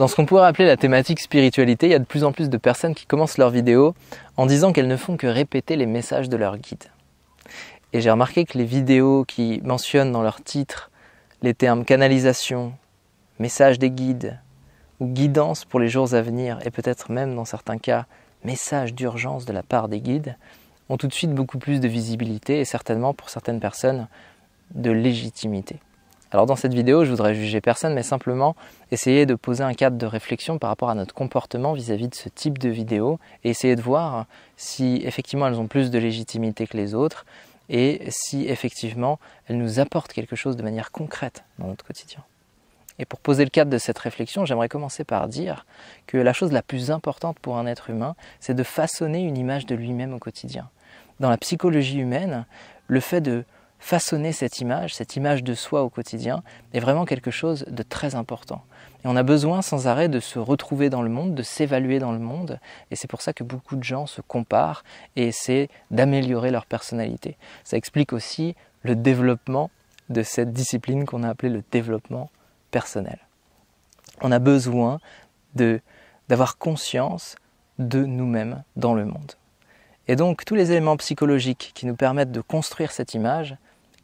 Dans ce qu'on pourrait appeler la thématique spiritualité, il y a de plus en plus de personnes qui commencent leurs vidéos en disant qu'elles ne font que répéter les messages de leurs guides. Et j'ai remarqué que les vidéos qui mentionnent dans leur titre les termes canalisation, message des guides ou guidance pour les jours à venir et peut-être même dans certains cas message d'urgence de la part des guides ont tout de suite beaucoup plus de visibilité et certainement pour certaines personnes de légitimité. Alors dans cette vidéo, je voudrais juger personne, mais simplement essayer de poser un cadre de réflexion par rapport à notre comportement vis-à-vis de ce type de vidéo et essayer de voir si effectivement elles ont plus de légitimité que les autres et si effectivement elles nous apportent quelque chose de manière concrète dans notre quotidien. Et pour poser le cadre de cette réflexion, j'aimerais commencer par dire que la chose la plus importante pour un être humain, c'est de façonner une image de lui-même au quotidien. Dans la psychologie humaine, le fait de façonner cette image, cette image de soi au quotidien, est vraiment quelque chose de très important. Et on a besoin sans arrêt de se retrouver dans le monde, de s'évaluer dans le monde, et c'est pour ça que beaucoup de gens se comparent et essaient d'améliorer leur personnalité. Ça explique aussi le développement de cette discipline qu'on a appelée le développement personnel. On a besoin d'avoir conscience de nous-mêmes dans le monde. Et donc tous les éléments psychologiques qui nous permettent de construire cette image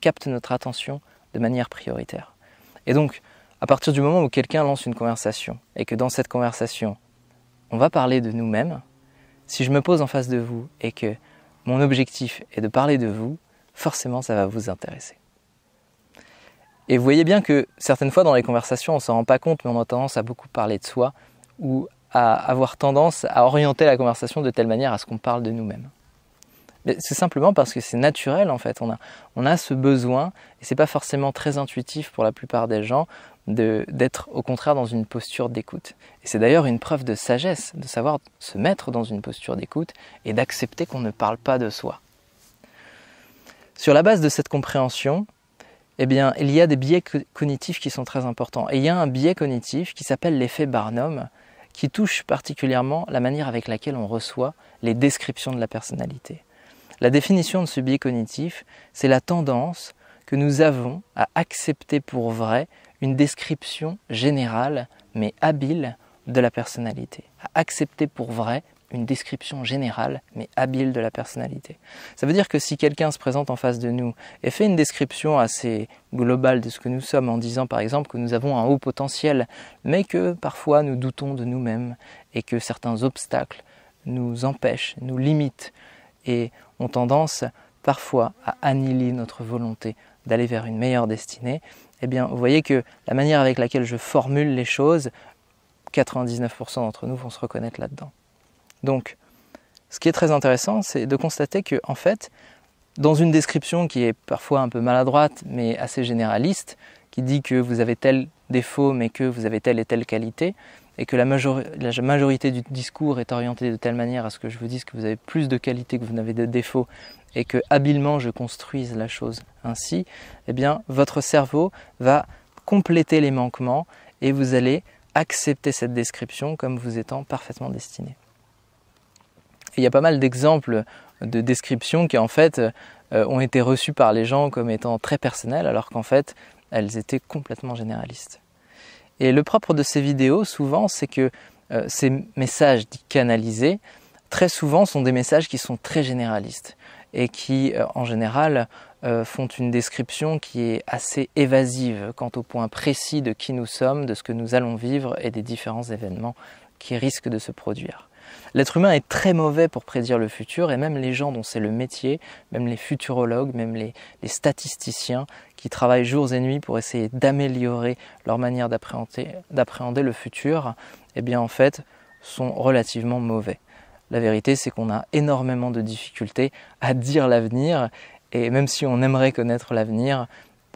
capte notre attention de manière prioritaire. Et donc, à partir du moment où quelqu'un lance une conversation et que dans cette conversation, on va parler de nous-mêmes, si je me pose en face de vous et que mon objectif est de parler de vous, forcément ça va vous intéresser. Et vous voyez bien que certaines fois dans les conversations, on s'en rend pas compte, mais on a tendance à beaucoup parler de soi ou à avoir tendance à orienter la conversation de telle manière à ce qu'on parle de nous-mêmes. C'est simplement parce que c'est naturel en fait. On a, ce besoin, et c'est pas forcément très intuitif pour la plupart des gens, d'être au contraire dans une posture d'écoute. Et c'est d'ailleurs une preuve de sagesse de savoir se mettre dans une posture d'écoute et d'accepter qu'on ne parle pas de soi. Sur la base de cette compréhension, eh bien, il y a des biais cognitifs qui sont très importants. Et il y a un biais cognitif qui s'appelle l'effet Barnum, qui touche particulièrement la manière avec laquelle on reçoit les descriptions de la personnalité. La définition de ce biais cognitif, c'est la tendance que nous avons à accepter pour vrai une description générale mais habile de la personnalité. À accepter pour vrai une description générale mais habile de la personnalité. Ça veut dire que si quelqu'un se présente en face de nous et fait une description assez globale de ce que nous sommes en disant par exemple que nous avons un haut potentiel mais que parfois nous doutons de nous-mêmes et que certains obstacles nous empêchent, nous limitent, et ont tendance parfois à annihiler notre volonté d'aller vers une meilleure destinée, eh bien vous voyez que la manière avec laquelle je formule les choses, 99% d'entre nous vont se reconnaître là-dedans. Donc ce qui est très intéressant, c'est de constater que en fait, dans une description qui est parfois un peu maladroite mais assez généraliste, qui dit que vous avez tel défaut mais que vous avez telle et telle qualité, et que la, majorité du discours est orientée de telle manière à ce que je vous dise que vous avez plus de qualités que vous n'avez de défauts et que habilement je construise la chose ainsi, eh bien votre cerveau va compléter les manquements et vous allez accepter cette description comme vous étant parfaitement destiné. il y a pas mal d'exemples de descriptions qui en fait euh, ont été reçues par les gens comme étant très personnelles alors qu'en fait elles étaient complètement généralistes. Et le propre de ces vidéos, souvent, c'est que euh, ces messages dits canalisés, très souvent, sont des messages qui sont très généralistes et qui, euh, en général, euh, font une description qui est assez évasive quant au point précis de qui nous sommes, de ce que nous allons vivre et des différents événements qui risquent de se produire. L'être humain est très mauvais pour prédire le futur et même les gens dont c'est le métier, même les futurologues, même les, statisticiens qui travaillent jours et nuits pour essayer d'améliorer leur manière d'appréhender le futur, eh bien en fait sont relativement mauvais. La vérité c'est qu'on a énormément de difficultés à dire l'avenir et même si on aimerait connaître l'avenir,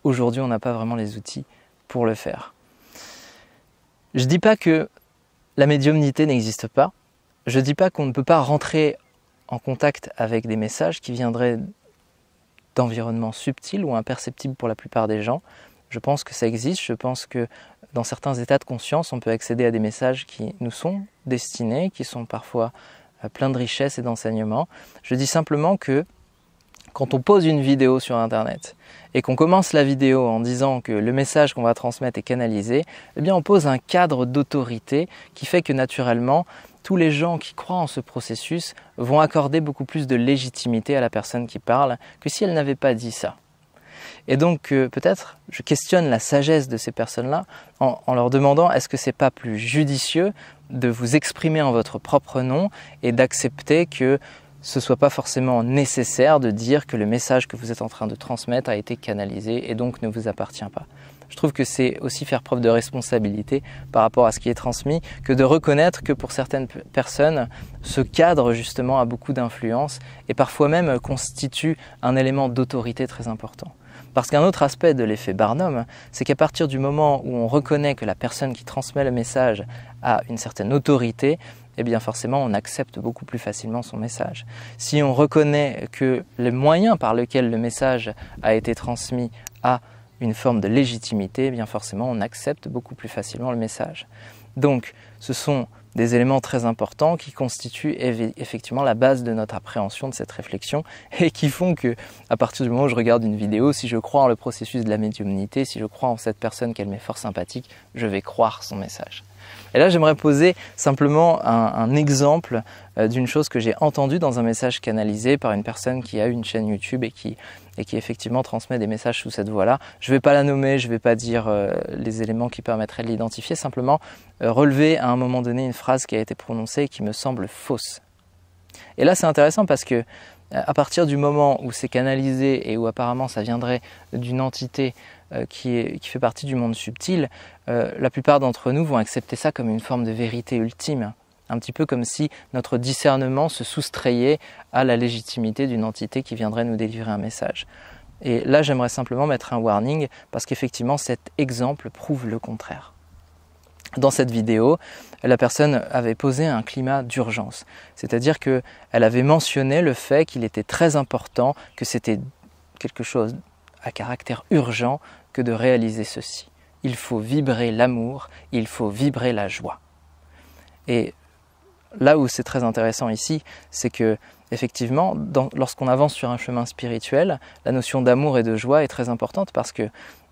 aujourd'hui on n'a pas vraiment les outils pour le faire. Je ne dis pas que la médiumnité n'existe pas, je ne dis pas qu'on ne peut pas rentrer en contact avec des messages qui viendraient d'environnements subtils ou imperceptibles pour la plupart des gens. Je pense que ça existe, je pense que dans certains états de conscience, on peut accéder à des messages qui nous sont destinés, qui sont parfois euh, pleins de richesses et d'enseignements. Je dis simplement que quand on pose une vidéo sur Internet et qu'on commence la vidéo en disant que le message qu'on va transmettre est canalisé, eh bien on pose un cadre d'autorité qui fait que naturellement tous les gens qui croient en ce processus vont accorder beaucoup plus de légitimité à la personne qui parle que si elle n'avait pas dit ça. Et donc euh, peut-être je questionne la sagesse de ces personnes-là en, leur demandant est-ce que c'est pas plus judicieux de vous exprimer en votre propre nom et d'accepter que ce soit pas forcément nécessaire de dire que le message que vous êtes en train de transmettre a été canalisé et donc ne vous appartient pas je trouve que c'est aussi faire preuve de responsabilité par rapport à ce qui est transmis que de reconnaître que pour certaines personnes, ce cadre justement a beaucoup d'influence et parfois même constitue un élément d'autorité très important. Parce qu'un autre aspect de l'effet Barnum, c'est qu'à partir du moment où on reconnaît que la personne qui transmet le message a une certaine autorité, eh bien forcément on accepte beaucoup plus facilement son message. Si on reconnaît que le moyen par lequel le message a été transmis a une forme de légitimité, eh bien forcément on accepte beaucoup plus facilement le message. Donc ce sont des éléments très importants qui constituent effectivement la base de notre appréhension de cette réflexion et qui font que à partir du moment où je regarde une vidéo, si je crois en le processus de la médiumnité, si je crois en cette personne qu'elle m'est fort sympathique, je vais croire son message. Et là, j'aimerais poser simplement un, exemple euh, d'une chose que j'ai entendue dans un message canalisé par une personne qui a une chaîne YouTube et qui et qui effectivement transmet des messages sous cette voie-là. Je ne vais pas la nommer, je ne vais pas dire euh, les éléments qui permettraient de l'identifier, simplement euh, relever à un moment donné une phrase qui a été prononcée et qui me semble fausse. Et là, c'est intéressant parce que euh, à partir du moment où c'est canalisé et où apparemment ça viendrait d'une entité qui, fait partie du monde subtil, la plupart d'entre nous vont accepter ça comme une forme de vérité ultime un petit peu comme si notre discernement se soustrayait à la légitimité d'une entité qui viendrait nous délivrer un message. Et là, j'aimerais simplement mettre un warning parce qu'effectivement, cet exemple prouve le contraire. Dans cette vidéo, la personne avait posé un climat d'urgence, c'est-à-dire qu'elle avait mentionné le fait qu'il était très important que c'était quelque chose à caractère urgent que de réaliser ceci. Il faut vibrer l'amour, il faut vibrer la joie. Et là où c'est très intéressant ici, c'est que effectivement, lorsqu'on avance sur un chemin spirituel, la notion d'amour et de joie est très importante parce que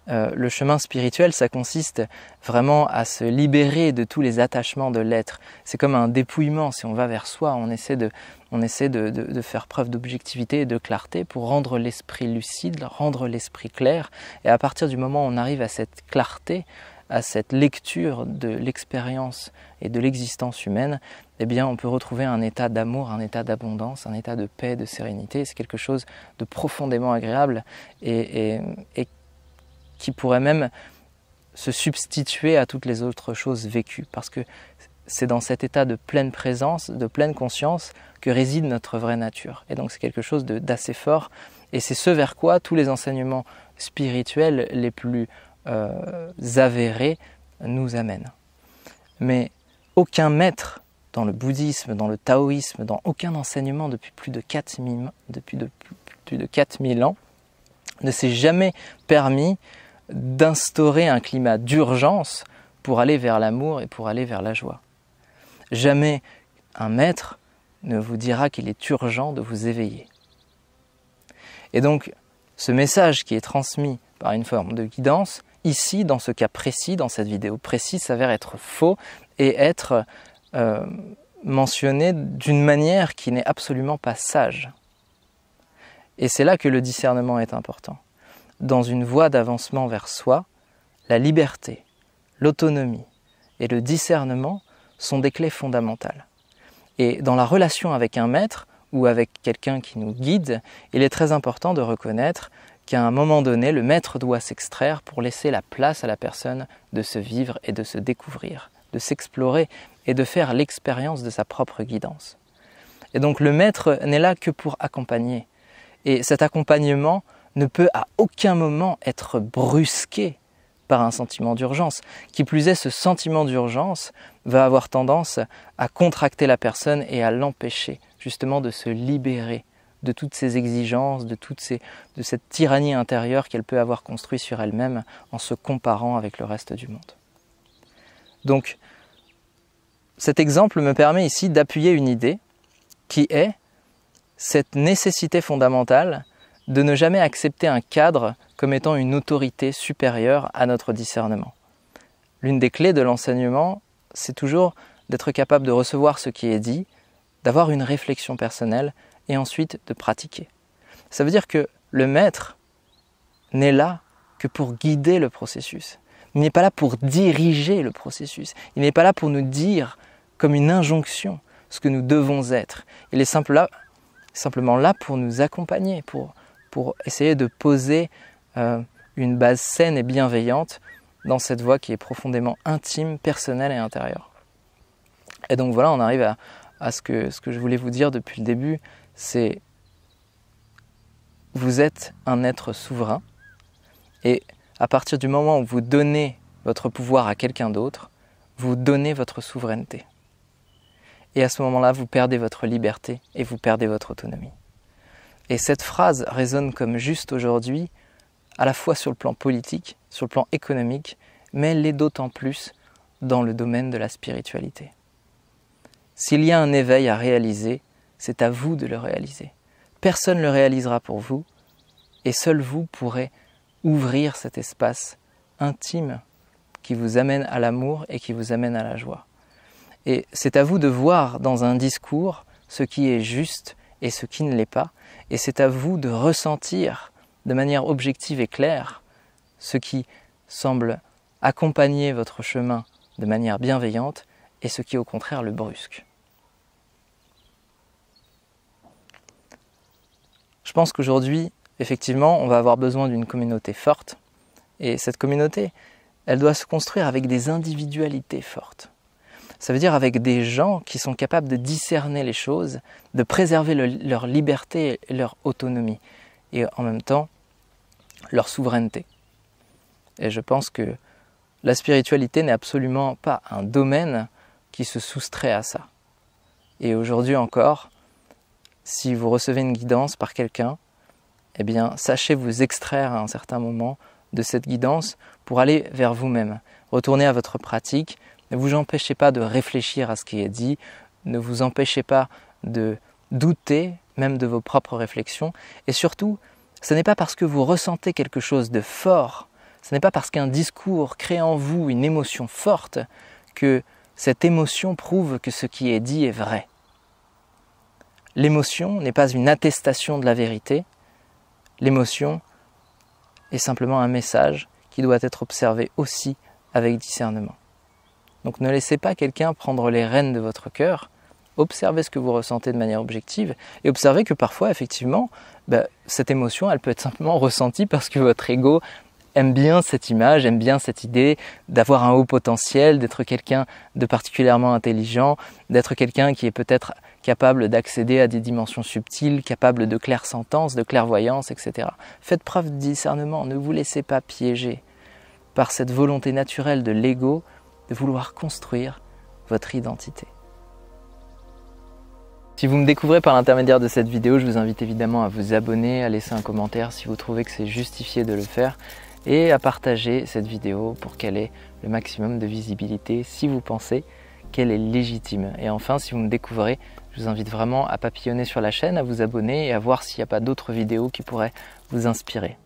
euh, le chemin spirituel, ça consiste vraiment à se libérer de tous les attachements de l'être. C'est comme un dépouillement. Si on va vers soi, on essaie de, on essaie de faire preuve d'objectivité et de clarté pour rendre l'esprit lucide, rendre l'esprit clair. Et à partir du moment où on arrive à cette clarté, à cette lecture de l'expérience et de l'existence humaine, eh bien, on peut retrouver un état d'amour, un état d'abondance, un état de paix, de sérénité. C'est quelque chose de profondément agréable et, et qui pourrait même se substituer à toutes les autres choses vécues. Parce que c'est dans cet état de pleine présence, de pleine conscience, que réside notre vraie nature. Et donc c'est quelque chose d'assez fort. Et c'est ce vers quoi tous les enseignements spirituels les plus euh, avéré nous amènent. Mais aucun maître dans le bouddhisme, dans le taoïsme, dans aucun enseignement depuis plus de 4000, depuis plus de 4000 ans ne s'est jamais permis d'instaurer un climat d'urgence pour aller vers l'amour et pour aller vers la joie. Jamais un maître ne vous dira qu'il est urgent de vous éveiller. Et donc, ce message qui est transmis par une forme de guidance ici, dans ce cas précis, dans cette vidéo précise, s'avère être faux et être euh, mentionné d'une manière qui n'est absolument pas sage. Et c'est là que le discernement est important. Dans une voie d'avancement vers soi, la liberté, l'autonomie et le discernement sont des clés fondamentales. Et dans la relation avec un maître ou avec quelqu'un qui nous guide, il est très important de reconnaître qu'à un moment donné, le maître doit s'extraire pour laisser la place à la personne de se vivre et de se découvrir, de s'explorer et de faire l'expérience de sa propre guidance. Et donc le maître n'est là que pour accompagner. Et cet accompagnement ne peut à aucun moment être brusqué par un sentiment d'urgence. Qui plus est, ce sentiment d'urgence va avoir tendance à contracter la personne et à l'empêcher justement de se libérer de toutes ces exigences, de, toutes de cette tyrannie intérieure qu'elle peut avoir construite sur elle-même en se comparant avec le reste du monde. Donc, cet exemple me permet ici d'appuyer une idée qui est cette nécessité fondamentale de ne jamais accepter un cadre comme étant une autorité supérieure à notre discernement. L'une des clés de l'enseignement, c'est toujours d'être capable de recevoir ce qui est dit, d'avoir une réflexion personnelle et ensuite de pratiquer. Ça veut dire que le maître n'est là que pour guider le processus. Il n'est pas là pour diriger le processus. Il n'est pas là pour nous dire comme une injonction ce que nous devons être. Il est simple là, simplement là pour nous accompagner, pour, pour essayer de poser euh, une base saine et bienveillante dans cette voie qui est profondément intime, personnelle et intérieure. Et donc voilà, on arrive à, à ce, que, ce que je voulais vous dire depuis le début, c'est vous êtes un être souverain et à partir du moment où vous donnez votre pouvoir à quelqu'un d'autre, vous donnez votre souveraineté. Et à ce moment-là, vous perdez votre liberté et vous perdez votre autonomie. Et cette phrase résonne comme juste aujourd'hui, à la fois sur le plan politique, sur le plan économique, mais elle l'est d'autant plus dans le domaine de la spiritualité. S'il y a un éveil à réaliser, c'est à vous de le réaliser. Personne ne le réalisera pour vous, et seul vous pourrez ouvrir cet espace intime qui vous amène à l'amour et qui vous amène à la joie. Et c'est à vous de voir dans un discours ce qui est juste et ce qui ne l'est pas, et c'est à vous de ressentir de manière objective et claire ce qui semble accompagner votre chemin de manière bienveillante et ce qui au contraire le brusque. Je pense qu'aujourd'hui, effectivement, on va avoir besoin d'une communauté forte. Et cette communauté, elle doit se construire avec des individualités fortes. Ça veut dire avec des gens qui sont capables de discerner les choses, de préserver leur liberté et leur autonomie, et en même temps leur souveraineté. Et je pense que la spiritualité n'est absolument pas un domaine qui se soustrait à ça. Et aujourd'hui encore, si vous recevez une guidance par quelqu'un, eh bien, sachez vous extraire à un certain moment de cette guidance pour aller vers vous-même. Retournez à votre pratique. Ne vous empêchez pas de réfléchir à ce qui est dit. Ne vous empêchez pas de douter même de vos propres réflexions. Et surtout, ce n'est pas parce que vous ressentez quelque chose de fort, ce n'est pas parce qu'un discours crée en vous une émotion forte que cette émotion prouve que ce qui est dit est vrai. L'émotion n'est pas une attestation de la vérité, l'émotion est simplement un message qui doit être observé aussi avec discernement. Donc ne laissez pas quelqu'un prendre les rênes de votre cœur, observez ce que vous ressentez de manière objective et observez que parfois, effectivement, bah, cette émotion, elle peut être simplement ressentie parce que votre ego aime bien cette image, aime bien cette idée d'avoir un haut potentiel, d'être quelqu'un de particulièrement intelligent, d'être quelqu'un qui est peut-être capable d'accéder à des dimensions subtiles, capable de claires-sentences, de clairvoyance, etc. Faites preuve de discernement, ne vous laissez pas piéger par cette volonté naturelle de l'ego de vouloir construire votre identité. Si vous me découvrez par l'intermédiaire de cette vidéo, je vous invite évidemment à vous abonner, à laisser un commentaire si vous trouvez que c'est justifié de le faire et à partager cette vidéo pour qu'elle ait le maximum de visibilité si vous pensez qu'elle est légitime. Et enfin, si vous me découvrez, je vous invite vraiment à papillonner sur la chaîne, à vous abonner et à voir s'il n'y a pas d'autres vidéos qui pourraient vous inspirer.